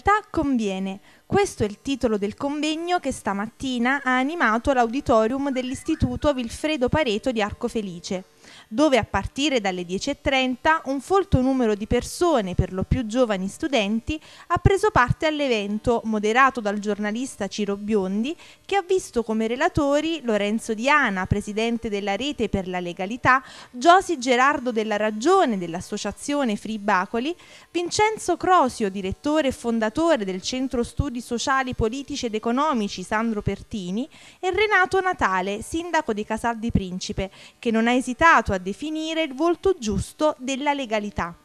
qualità conviene. Questo è il titolo del convegno che stamattina ha animato l'auditorium dell'Istituto Vilfredo Pareto di Arco Felice dove a partire dalle 10.30 un folto numero di persone, per lo più giovani studenti, ha preso parte all'evento moderato dal giornalista Ciro Biondi, che ha visto come relatori Lorenzo Diana, presidente della Rete per la Legalità, Giosi Gerardo della Ragione dell'Associazione Free Bacoli, Vincenzo Crosio, direttore e fondatore del Centro Studi Sociali, Politici ed Economici Sandro Pertini e Renato Natale, sindaco di Casal di Principe, che non ha esitato aiutato a definire il volto giusto della legalità.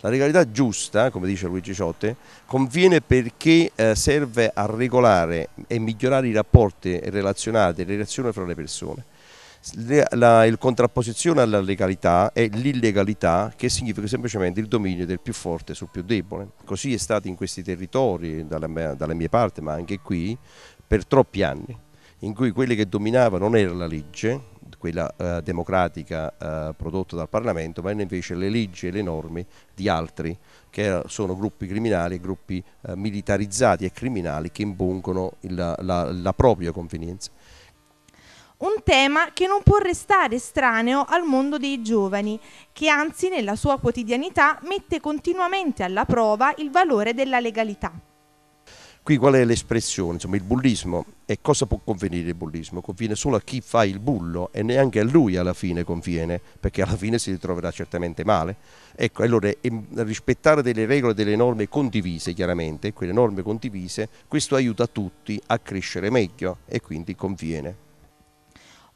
La legalità giusta, come dice Luigi Ciotte, conviene perché eh, serve a regolare e migliorare i rapporti relazionati, le relazioni fra le persone. La, il contrapposizione alla legalità è l'illegalità che significa semplicemente il dominio del più forte sul più debole. Così è stato in questi territori, dalla mia, dalla mia parte ma anche qui, per troppi anni, in cui quelli che dominava non era la legge, quella eh, democratica eh, prodotta dal Parlamento, ma invece le leggi e le norme di altri, che sono gruppi criminali, gruppi eh, militarizzati e criminali che impongono la, la, la propria convenienza. Un tema che non può restare estraneo al mondo dei giovani, che anzi nella sua quotidianità mette continuamente alla prova il valore della legalità. Qui qual è l'espressione? Insomma, il bullismo. E cosa può convenire il bullismo? Conviene solo a chi fa il bullo e neanche a lui alla fine conviene, perché alla fine si ritroverà certamente male. Ecco, allora rispettare delle regole, delle norme condivise, chiaramente, quelle norme condivise, questo aiuta tutti a crescere meglio e quindi conviene.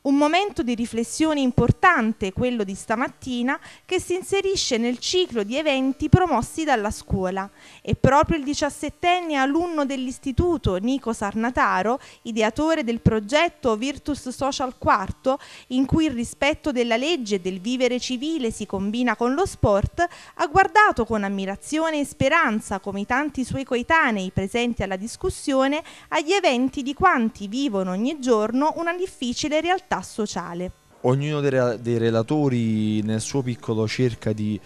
Un momento di riflessione importante, quello di stamattina, che si inserisce nel ciclo di eventi promossi dalla scuola. E proprio il diciassettenne alunno dell'istituto, Nico Sarnataro, ideatore del progetto Virtus Social Quarto, in cui il rispetto della legge e del vivere civile si combina con lo sport, ha guardato con ammirazione e speranza, come i tanti suoi coetanei presenti alla discussione, agli eventi di quanti vivono ogni giorno una difficile realtà realtà sociale ognuno dei, relatori nel suo piccolo cerca di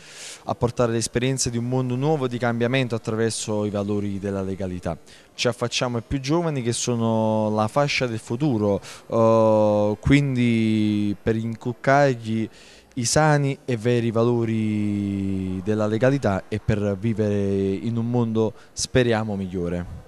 apportare l'esperienza di un mondo nuovo di cambiamento attraverso i valori della legalità. Ci affacciamo ai più giovani che sono la fascia del futuro, oh, quindi per incuccargli i sani e veri valori della legalità e per vivere in un mondo speriamo migliore.